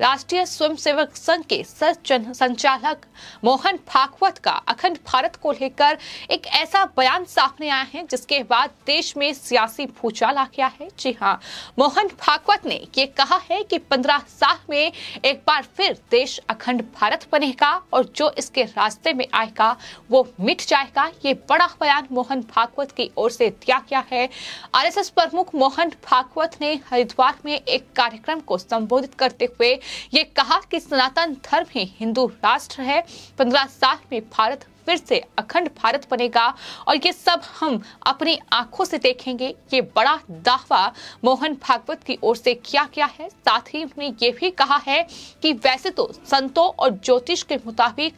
राष्ट्रीय स्वयंसेवक संघ के संचालक मोहन भागवत का अखंड भारत को लेकर एक ऐसा बयान सामने आया है जिसके बाद देश में सियासी भूचाल आ गया है जी हाँ मोहन भागवत ने ये कहा है कि पंद्रह साल में एक बार फिर देश अखंड भारत बनेगा और जो इसके रास्ते में आएगा वो मिट जाएगा ये बड़ा बयान मोहन भागवत की ओर से दिया गया है आर प्रमुख मोहन भागवत ने हरिद्वार में एक कार्यक्रम को संबोधित करते हुए ये कहा कि सनातन धर्म ही हिंदू राष्ट्र है पंद्रह साल में भारत फिर से अखंड भारत बनेगा और ये सब हम अपनी आंखों से देखेंगे ये बड़ा दावा मोहन भागवत की ओर से किया गया है साथ ही उन्होंने ये भी कहा है कि वैसे तो संतों और ज्योतिष के मुताबिक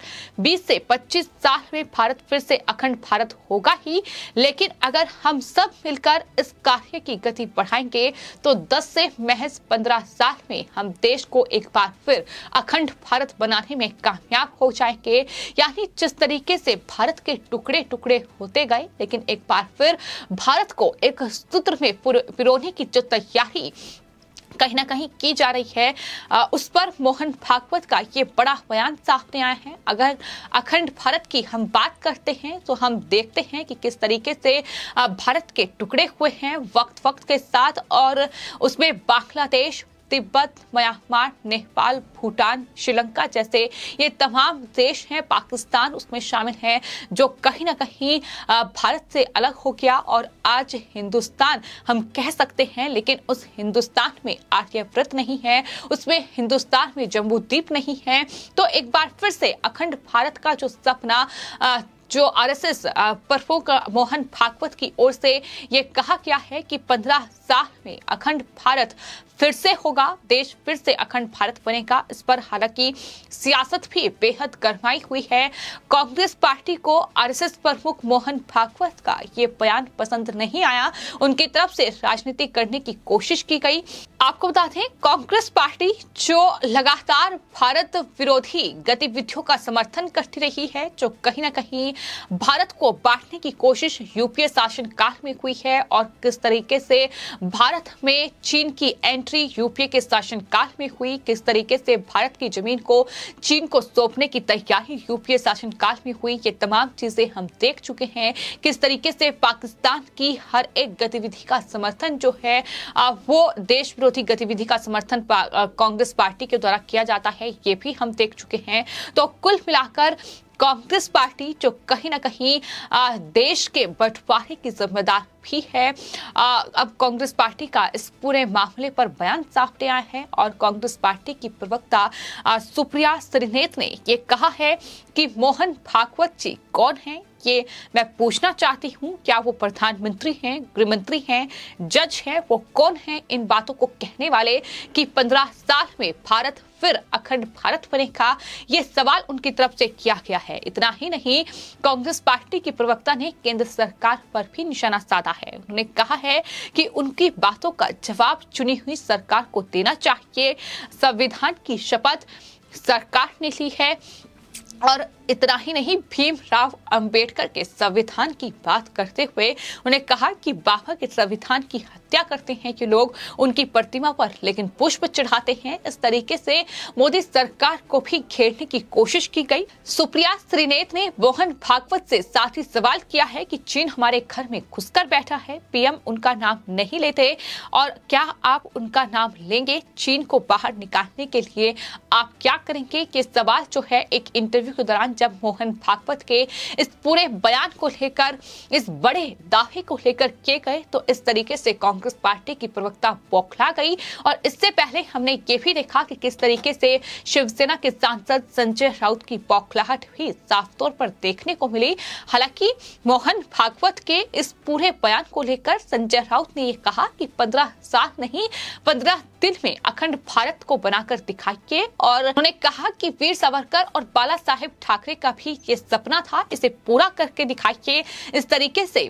20 से 25 साल में भारत फिर से अखंड भारत होगा ही लेकिन अगर हम सब मिलकर इस कार्य की गति बढ़ाएंगे तो 10 से महज 15 साल में हम देश को एक बार फिर अखंड भारत बनाने में कामयाब हो जाएंगे यानी जिस तरीके से भारत के टुकड़े टुकड़े होते गए लेकिन एक बार फिर भारत को एक सूत्र में पिरोने की जो तैयारी कहीं ना कहीं की जा रही है आ, उस पर मोहन भागवत का ये बड़ा बयान सामने आया है अगर अखंड भारत की हम बात करते हैं तो हम देखते हैं कि किस तरीके से भारत के टुकड़े हुए हैं वक्त वक्त के साथ और उसमें बांग्लादेश तिब्बत म्यांमार नेपाल भूटान श्रीलंका जैसे ये तमाम देश हैं पाकिस्तान उसमें शामिल हैं जो कहीं ना कहीं भारत से अलग हो गया और आज हिंदुस्तान हम कह सकते हैं लेकिन उस हिंदुस्तान में आर्यव्रत नहीं है उसमें हिंदुस्तान में जम्बूद्वीप नहीं है तो एक बार फिर से अखंड भारत का जो सपना जो आरएसएस एस का मोहन भागवत की ओर से ये कहा गया है कि 15 उत्साह में अखंड भारत फिर से होगा देश फिर से अखंड भारत बनेगा इस पर हालांकि सियासत भी बेहद गरमाई हुई है कांग्रेस पार्टी को आरएसएस प्रमुख मोहन भागवत का ये बयान पसंद नहीं आया उनकी तरफ से राजनीति करने की कोशिश की गई आपको बता दें कांग्रेस पार्टी जो लगातार भारत विरोधी गतिविधियों का समर्थन करती रही है जो कहीं ना कहीं भारत को बांटने की कोशिश यूपीए शासन काल में हुई है और किस तरीके से भारत में चीन की एंट्री यूपीए के शासनकाल में हुई किस तरीके से भारत की जमीन को चीन को सौंपने की तैयारी यूपीए शासनकाल में हुई ये तमाम चीजें हम देख चुके हैं किस तरीके से पाकिस्तान की हर एक गतिविधि का समर्थन जो है वो देश विरोधी गतिविधि का समर्थन कांग्रेस पार्टी के द्वारा किया जाता है ये भी हम देख चुके हैं तो कुल मिलाकर कांग्रेस पार्टी जो कहीं ना कहीं आ, देश के बंटवारे की जिम्मेदार भी है आ, अब कांग्रेस पार्टी का इस पूरे मामले पर बयान सामने आया है और कांग्रेस पार्टी की प्रवक्ता सुप्रिया श्रीनेत ने ये कहा है कि मोहन भागवत जी कौन हैं ये मैं पूछना चाहती हूँ क्या वो प्रधानमंत्री हैं गृहमंत्री हैं जज हैं वो कौन हैं इन बातों को कहने वाले कि पंद्रह साल में भारत फिर अखंड भारत बनेगा ये सवाल उनकी तरफ से किया गया है इतना ही नहीं कांग्रेस पार्टी की प्रवक्ता ने केंद्र सरकार पर भी निशाना साधा है उन्होंने कहा है कि उनकी बातों का जवाब चुनी हुई सरकार को देना चाहिए संविधान की शपथ सरकार ने ली है और इतना ही नहीं भीमराव अंबेडकर के संविधान की बात करते हुए उन्हें कहा कि बाबा के संविधान की हत्या करते हैं कि लोग उनकी प्रतिमा पर लेकिन पुष्प चढ़ाते हैं इस तरीके से मोदी सरकार को भी घेरने की कोशिश की गई सुप्रिया श्रीनेत ने मोहन भागवत से साथ ही सवाल किया है कि चीन हमारे घर में घुसकर बैठा है पीएम उनका नाम नहीं लेते और क्या आप उनका नाम लेंगे चीन को बाहर निकालने के लिए आप क्या करेंगे ये सवाल जो है एक इंटरव्यू के दौरान जब मोहन भागवत के इस पूरे बयान को लेकर इस बड़े दावे को लेकर किए गए तो इस तरीके से कांग्रेस पार्टी की प्रवक्ता बौखला गई और इससे पहले हमने ये भी देखा कि किस तरीके से शिवसेना के सांसद संजय राउत की बौखलाहट भी साफ तौर पर देखने को मिली हालांकि मोहन भागवत के इस पूरे बयान को लेकर संजय राउत ने यह कहा कि पंद्रह साल नहीं पंद्रह दिन में अखंड भारत को बनाकर दिखाइए और उन्होंने कहा कि वीर सावरकर और बाला साहेब ठाकरे का भी ये सपना था इसे पूरा करके दिखाइए इस तरीके से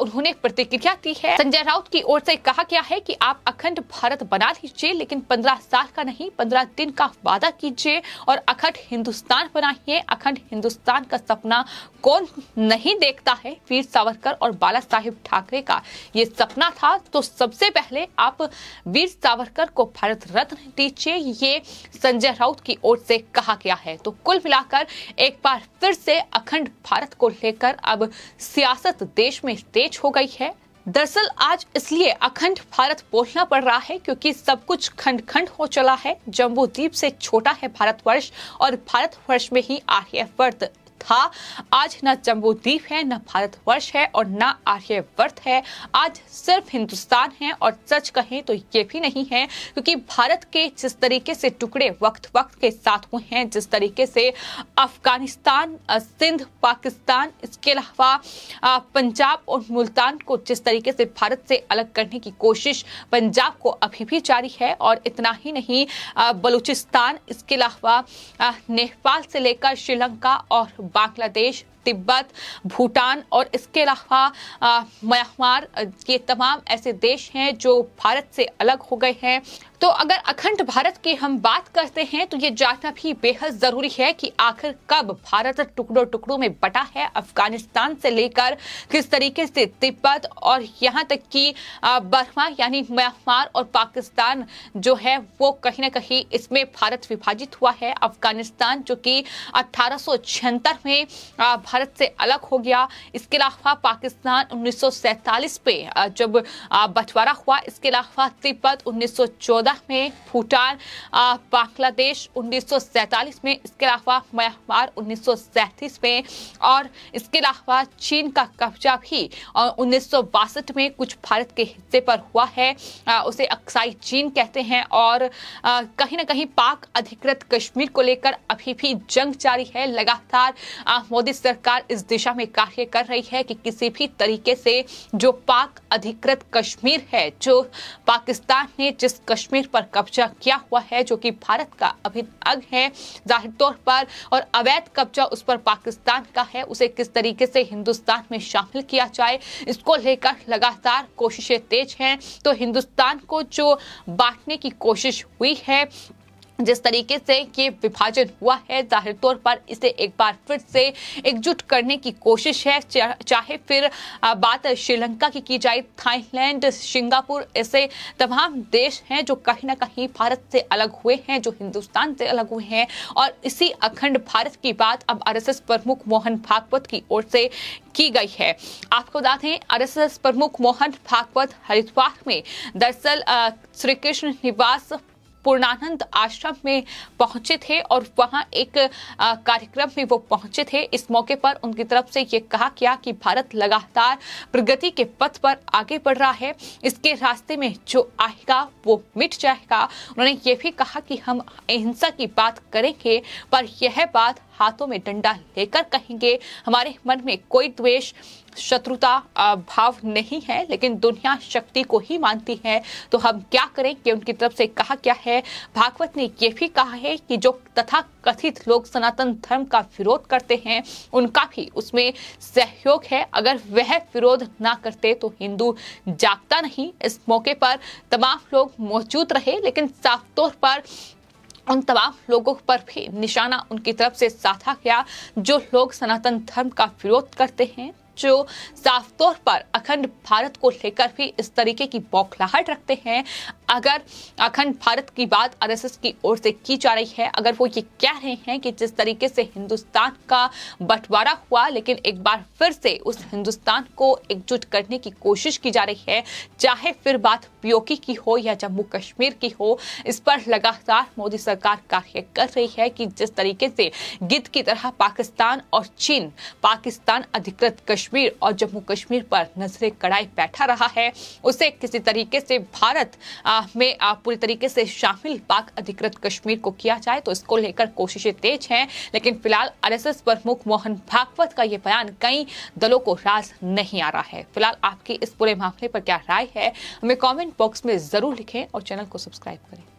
उन्होंने प्रतिक्रिया दी है संजय राउत की ओर से कहा गया है कि आप अखंड भारत बना लीजिए लेकिन पंद्रह साल का नहीं पंद्रह दिन का वादा कीजिए और अखंड हिंदुस्तान बनाइए अखंड हिंदुस्तान का सपना कौन नहीं देखता है वीर सावरकर और बाला साहेब ठाकरे का ये सपना था तो सबसे पहले आप वीर सावरकर डॉक्टर को भारत रत्न दीजिए ये संजय राउत की ओर से कहा गया है तो कुल मिलाकर एक बार फिर से अखंड भारत को लेकर अब सियासत देश में तेज हो गई है दरअसल आज इसलिए अखंड भारत बोलना पड़ रहा है क्योंकि सब कुछ खंड खंड हो चला है जम्बू द्वीप से छोटा है भारतवर्ष और भारतवर्ष में ही आर्यवर्त था आज न जम्बू द्वीप है न भारत वर्ष है और न आर्यवर्त है आज सिर्फ हिंदुस्तान है और सच कहें तो ये भी नहीं है क्योंकि भारत के जिस तरीके से टुकड़े वक्त वक्त के साथ हुए हैं जिस तरीके से अफगानिस्तान सिंध पाकिस्तान इसके अलावा पंजाब और मुल्तान को जिस तरीके से भारत से अलग करने की कोशिश पंजाब को अभी भी जारी है और इतना ही नहीं बलूचिस्तान इसके अलावा नेपाल से लेकर श्रीलंका और बांग्लादेश तिब्बत भूटान और इसके अलावा म्यांमार ये तमाम ऐसे देश हैं जो भारत से अलग हो गए हैं तो अगर अखंड भारत की हम बात करते हैं तो ये जानना भी बेहद जरूरी है कि आखिर कब भारत टुकड़ों टुकड़ों में बटा है अफगानिस्तान से लेकर किस तरीके से तिब्बत और यहाँ तक कि बर्मा यानी म्यांमार और पाकिस्तान जो है वो कहीं ना कहीं इसमें भारत विभाजित हुआ है अफगानिस्तान जो कि अठारह में भारत से अलग हो गया इसके अलावा पाकिस्तान उन्नीस पे जब बंटवारा हुआ इसके अलावा तिब्बत 1914 में भूटान बांग्लादेश 1947 में इसके अलावा म्यांमार उन्नीस में और इसके अलावा चीन का कब्जा भी उन्नीस में कुछ भारत के हिस्से पर हुआ है उसे अक्साई चीन कहते हैं और कहीं ना कहीं पाक अधिकृत कश्मीर को लेकर अभी भी जंग जारी है लगातार मोदी सरकार सरकार इस दिशा में कार्य कर रही है कि किसी भी तरीके से जो पाक अधिकृत कश्मीर है जो पाकिस्तान ने जिस कश्मीर पर कब्जा किया हुआ है जो कि भारत का अभिन्न अंग है जाहिर तौर पर और अवैध कब्जा उस पर पाकिस्तान का है उसे किस तरीके से हिंदुस्तान में शामिल किया जाए इसको लेकर लगातार कोशिशें तेज हैं तो हिंदुस्तान को जो बांटने की कोशिश हुई है जिस तरीके से ये विभाजन हुआ है जाहिर तौर पर इसे एक बार फिर से एकजुट करने की कोशिश है चाहे फिर बात श्रीलंका की की जाए थाईलैंड सिंगापुर ऐसे तमाम देश हैं जो कहीं ना कहीं भारत से अलग हुए हैं जो हिंदुस्तान से अलग हुए हैं और इसी अखंड भारत की बात अब आरएसएस प्रमुख मोहन भागवत की ओर से की गई है आपको बता दें आर प्रमुख मोहन भागवत हरिद्वार में दरअसल श्री कृष्ण निवास पूर्णानंद आश्रम में पहुंचे थे और वहां एक कार्यक्रम में वो पहुंचे थे इस मौके पर उनकी तरफ से ये कहा गया कि भारत लगातार प्रगति के पथ पर आगे बढ़ रहा है इसके रास्ते में जो आएगा वो मिट जाएगा उन्होंने ये भी कहा कि हम अहिंसा की बात करेंगे पर यह बात हाथों में डंडा लेकर कहेंगे हमारे मन में कोई द्वेष शत्रुता भाव नहीं है लेकिन दुनिया शक्ति को ही मानती है तो हम क्या करें कि उनकी तरफ से कहा क्या है भागवत ने यह भी कहा है कि जो तथा कथित लोग सनातन धर्म का विरोध करते हैं उनका भी उसमें सहयोग है अगर वह विरोध ना करते तो हिंदू जागता नहीं इस मौके पर तमाम लोग मौजूद रहे लेकिन साफ तौर पर उन तमाम लोगों पर भी निशाना उनकी तरफ से साधा गया जो लोग सनातन धर्म का विरोध करते हैं जो साफ तौर पर अखंड भारत को लेकर भी इस तरीके की बौखलाहट रखते हैं अगर अखंड भारत की बात आरएसएस की ओर से की जा रही है अगर वो ये कह रहे हैं कि जिस तरीके से हिंदुस्तान का बंटवारा हुआ लेकिन एक बार फिर से उस हिंदुस्तान को एकजुट करने की कोशिश की जा रही है चाहे फिर बात पीओकी की हो या जम्मू कश्मीर की हो इस पर लगातार मोदी सरकार कार्य कर रही है कि जिस तरीके से गिद्ध की तरह पाकिस्तान और चीन पाकिस्तान अधिकृत कश्मीर कश्मीर और जम्मू कश्मीर पर नजरें कड़ाई बैठा रहा है उसे किसी तरीके से भारत में पूरी तरीके से शामिल पाक अधिकृत कश्मीर को किया जाए तो इसको लेकर कोशिशें तेज हैं लेकिन फिलहाल आरएसएस प्रमुख मोहन भागवत का यह बयान कई दलों को राज नहीं आ रहा है फिलहाल आपकी इस पूरे मामले पर क्या राय है हमें कमेंट बॉक्स में जरूर लिखें और चैनल को सब्सक्राइब करें